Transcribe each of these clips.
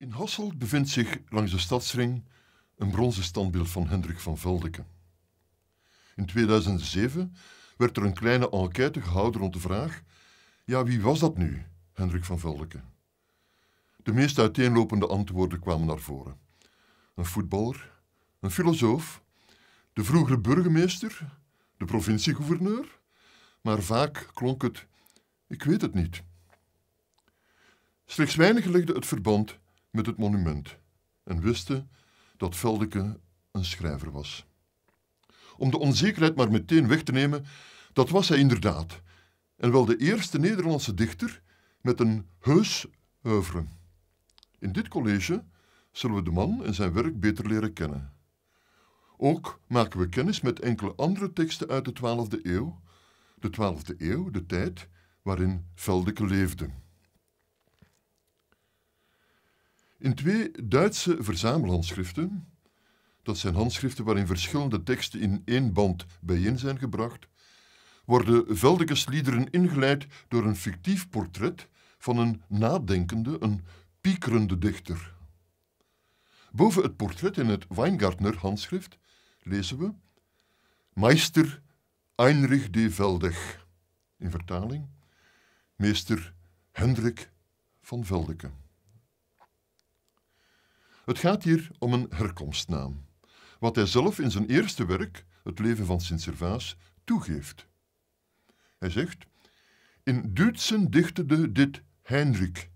In Hasselt bevindt zich langs de stadsring een bronzen standbeeld van Hendrik van Veldeke. In 2007 werd er een kleine enquête gehouden rond de vraag: ja, wie was dat nu, Hendrik van Veldeke? De meest uiteenlopende antwoorden kwamen naar voren: een voetballer, een filosoof, de vroegere burgemeester, de provinciegouverneur, maar vaak klonk het: ik weet het niet. Slechts weinig legde het verband met het monument en wisten dat Veldeke een schrijver was. Om de onzekerheid maar meteen weg te nemen, dat was hij inderdaad. En wel de eerste Nederlandse dichter met een heus oeuvre. In dit college zullen we de man en zijn werk beter leren kennen. Ook maken we kennis met enkele andere teksten uit de 12e eeuw, de 12e eeuw, de tijd waarin Veldeke leefde. In twee Duitse verzamelhandschriften, dat zijn handschriften waarin verschillende teksten in één band bijeen zijn gebracht, worden Veldekes liederen ingeleid door een fictief portret van een nadenkende, een piekerende dichter. Boven het portret in het Weingartner-handschrift lezen we Meister Heinrich de Veldig. in vertaling Meester Hendrik van Veldeke. Het gaat hier om een herkomstnaam, wat hij zelf in zijn eerste werk, Het leven van Sint-Servaas, toegeeft. Hij zegt, in Duitsen dichtte dit Heinrich,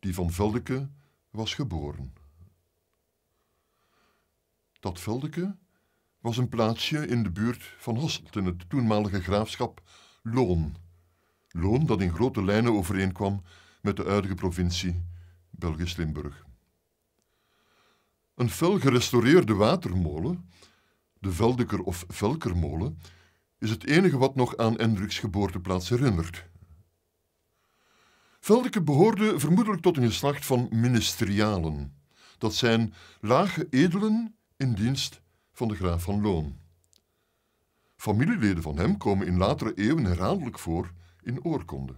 die van Veldeke was geboren. Dat Veldeke was een plaatsje in de buurt van Hasselt in het toenmalige graafschap Loon. Loon dat in grote lijnen overeenkwam met de huidige provincie Belgisch-Limburg. Een fel gerestaureerde watermolen, de Veldeker of Velkermolen, is het enige wat nog aan Endruks geboorteplaats herinnert. Veldeke behoorde vermoedelijk tot een geslacht van ministerialen. Dat zijn lage edelen in dienst van de graaf van Loon. Familieleden van hem komen in latere eeuwen herhaaldelijk voor in oorkonden.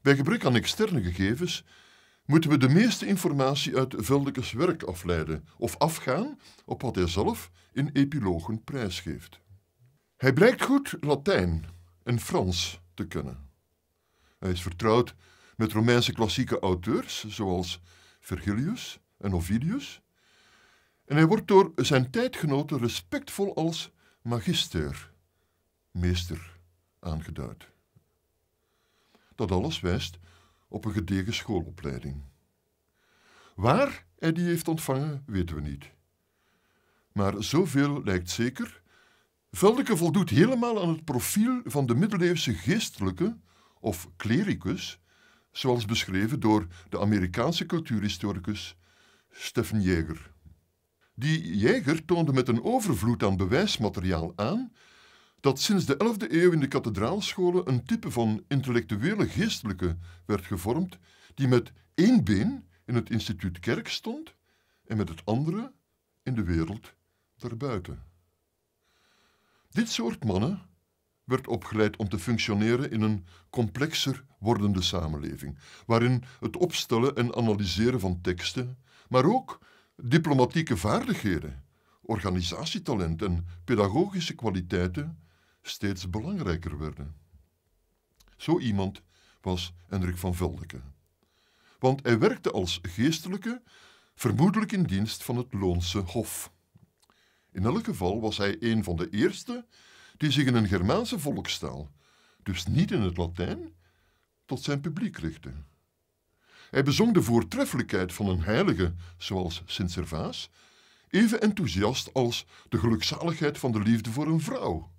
Bij gebrek aan externe gegevens moeten we de meeste informatie uit Veldekes werk afleiden of afgaan op wat hij zelf in epilogen prijsgeeft. Hij blijkt goed Latijn en Frans te kennen. Hij is vertrouwd met Romeinse klassieke auteurs zoals Vergilius en Ovidius en hij wordt door zijn tijdgenoten respectvol als magister, meester, aangeduid. Dat alles wijst op een gedegen schoolopleiding. Waar hij die heeft ontvangen, weten we niet. Maar zoveel lijkt zeker. Veldeke voldoet helemaal aan het profiel van de middeleeuwse geestelijke, of clericus, zoals beschreven door de Amerikaanse cultuurhistoricus Stephen Jäger. Die Jäger toonde met een overvloed aan bewijsmateriaal aan dat sinds de 11e eeuw in de kathedraalscholen een type van intellectuele geestelijke werd gevormd die met één been in het instituut kerk stond en met het andere in de wereld daarbuiten. Dit soort mannen werd opgeleid om te functioneren in een complexer wordende samenleving, waarin het opstellen en analyseren van teksten, maar ook diplomatieke vaardigheden, organisatietalent en pedagogische kwaliteiten steeds belangrijker werden. Zo iemand was Hendrik van Veldeke. Want hij werkte als geestelijke, vermoedelijk in dienst van het Loonse Hof. In elk geval was hij een van de eerste die zich in een Germaanse volkstaal, dus niet in het Latijn, tot zijn publiek richtte. Hij bezong de voortreffelijkheid van een heilige zoals Sint Servaas, even enthousiast als de gelukzaligheid van de liefde voor een vrouw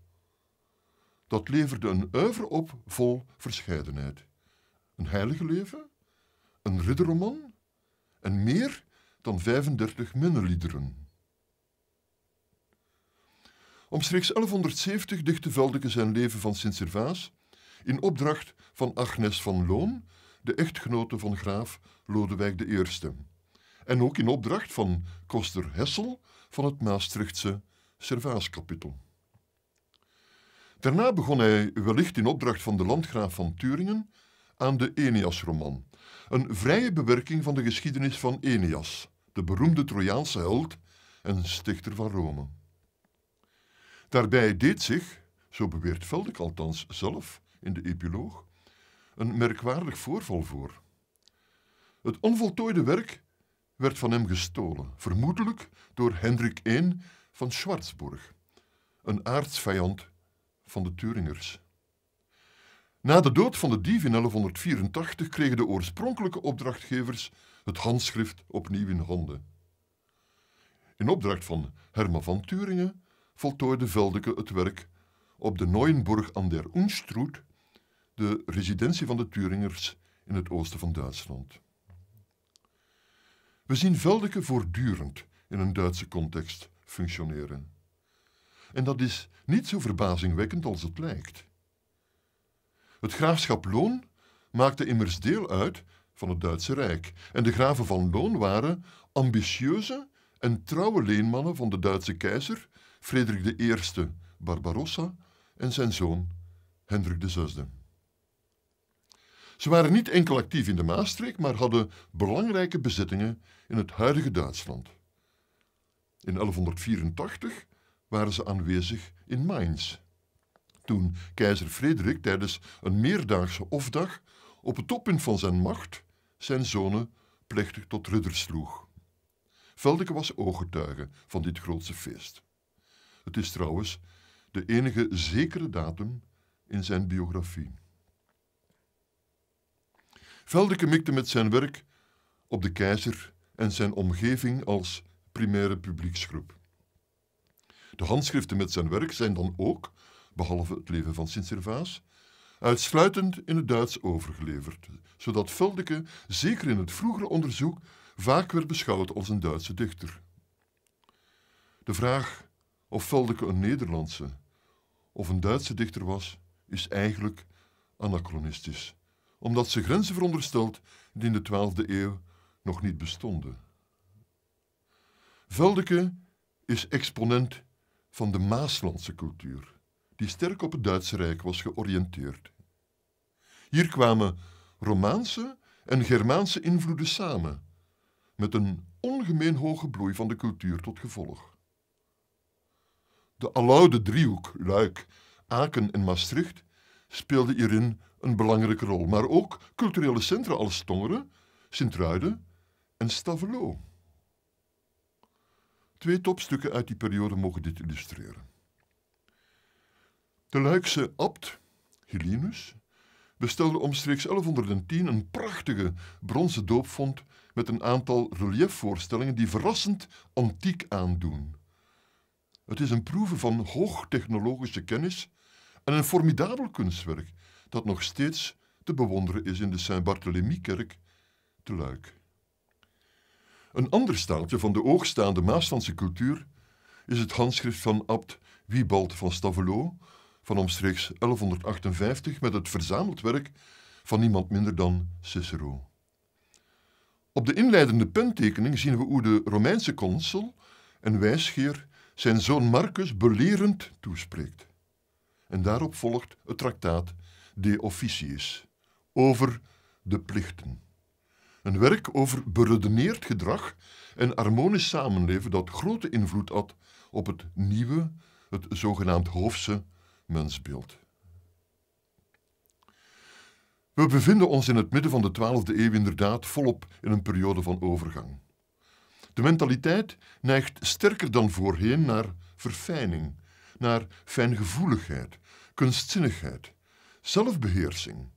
dat leverde een uiver op vol verscheidenheid. Een heilige leven, een ridderroman en meer dan 35 minneliederen. Omstreeks 1170 dichtte Veldeke zijn leven van Sint-Servaas in opdracht van Agnes van Loon, de echtgenote van graaf Lodewijk I, en ook in opdracht van koster Hessel van het Maastrichtse Servaaskapitel. Daarna begon hij, wellicht in opdracht van de landgraaf van Turingen, aan de Eneas-roman, een vrije bewerking van de geschiedenis van Eneas, de beroemde Trojaanse held en stichter van Rome. Daarbij deed zich, zo beweert Veldek althans zelf in de epiloog, een merkwaardig voorval voor. Het onvoltooide werk werd van hem gestolen, vermoedelijk door Hendrik I van Schwarzburg, een aartsvijand van de Turingers. Na de dood van de dief in 1184 kregen de oorspronkelijke opdrachtgevers het handschrift opnieuw in handen. In opdracht van Herman van Turingen voltooide Veldeke het werk op de Neuenburg aan der Unstrut, de residentie van de Turingers in het oosten van Duitsland. We zien Veldeke voortdurend in een Duitse context functioneren. En dat is niet zo verbazingwekkend als het lijkt. Het graafschap Loon maakte immers deel uit van het Duitse Rijk en de graven van Loon waren ambitieuze en trouwe leenmannen van de Duitse keizer Frederik I Barbarossa en zijn zoon Hendrik VI. Ze waren niet enkel actief in de Maastreek, maar hadden belangrijke bezittingen in het huidige Duitsland. In 1184 waren ze aanwezig in Mainz. Toen keizer Frederik tijdens een meerdaagse ofdag op het toppunt van zijn macht zijn zonen plechtig tot ridders sloeg. Veldeke was ooggetuige van dit grootse feest. Het is trouwens de enige zekere datum in zijn biografie. Veldeke mikte met zijn werk op de keizer en zijn omgeving als primaire publieksgroep. De handschriften met zijn werk zijn dan ook, behalve het leven van Sint-Servaas, uitsluitend in het Duits overgeleverd, zodat Veldeke, zeker in het vroegere onderzoek, vaak werd beschouwd als een Duitse dichter. De vraag of Veldeke een Nederlandse of een Duitse dichter was, is eigenlijk anachronistisch, omdat ze grenzen veronderstelt die in de 12e eeuw nog niet bestonden. Veldeke is exponent van de Maaslandse cultuur, die sterk op het Duitse Rijk was georiënteerd. Hier kwamen Romaanse en Germaanse invloeden samen, met een ongemeen hoge bloei van de cultuur tot gevolg. De aloude driehoek Luik, Aken en Maastricht speelde hierin een belangrijke rol, maar ook culturele centra als Tongeren, Sint-Ruiden en Stavelot. Twee topstukken uit die periode mogen dit illustreren. De Luikse abt, Hilinus bestelde omstreeks 1110 een prachtige bronzen doopvond met een aantal reliefvoorstellingen die verrassend antiek aandoen. Het is een proeve van hoogtechnologische kennis en een formidabel kunstwerk dat nog steeds te bewonderen is in de Saint-Barthélemy-kerk te Luik. Een ander staaltje van de oogstaande Maaslandse cultuur is het handschrift van abt Wiebald van Stavelo, van omstreeks 1158 met het verzameld werk van niemand minder dan Cicero. Op de inleidende pentekening zien we hoe de Romeinse consul en wijsgeer zijn zoon Marcus belerend toespreekt. En daarop volgt het traktaat De Officiis over de plichten. Een werk over beredeneerd gedrag en harmonisch samenleven dat grote invloed had op het nieuwe, het zogenaamd hoofdse mensbeeld. We bevinden ons in het midden van de 12e eeuw inderdaad volop in een periode van overgang. De mentaliteit neigt sterker dan voorheen naar verfijning, naar fijngevoeligheid, kunstzinnigheid, zelfbeheersing,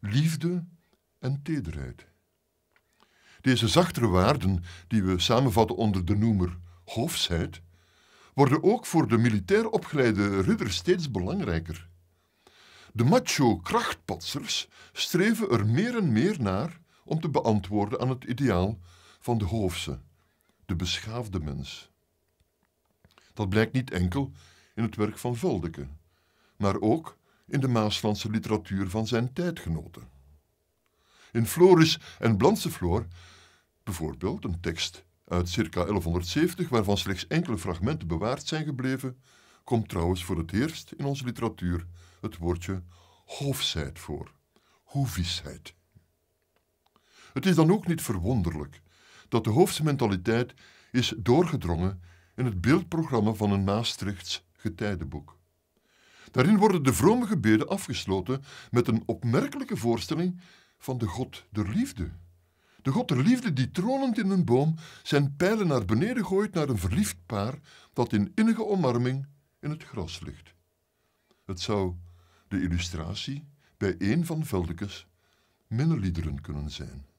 liefde en tederheid. Deze zachtere waarden, die we samenvatten onder de noemer hoofsheid, worden ook voor de militair opgeleide ridder steeds belangrijker. De macho-krachtpatsers streven er meer en meer naar om te beantwoorden aan het ideaal van de hoofse, de beschaafde mens. Dat blijkt niet enkel in het werk van Veldeke, maar ook in de Maaslandse literatuur van zijn tijdgenoten. In Floris en Blansefloor bijvoorbeeld een tekst uit circa 1170, waarvan slechts enkele fragmenten bewaard zijn gebleven, komt trouwens voor het eerst in onze literatuur het woordje hofsheid voor, hoevisheid. Het is dan ook niet verwonderlijk dat de mentaliteit is doorgedrongen in het beeldprogramma van een Maastrichts getijdenboek. Daarin worden de vrome gebeden afgesloten met een opmerkelijke voorstelling van de God der liefde. De god der liefde die tronend in een boom zijn pijlen naar beneden gooit naar een verliefd paar dat in innige omarming in het gras ligt. Het zou de illustratie bij een van Veldekes minneliederen kunnen zijn.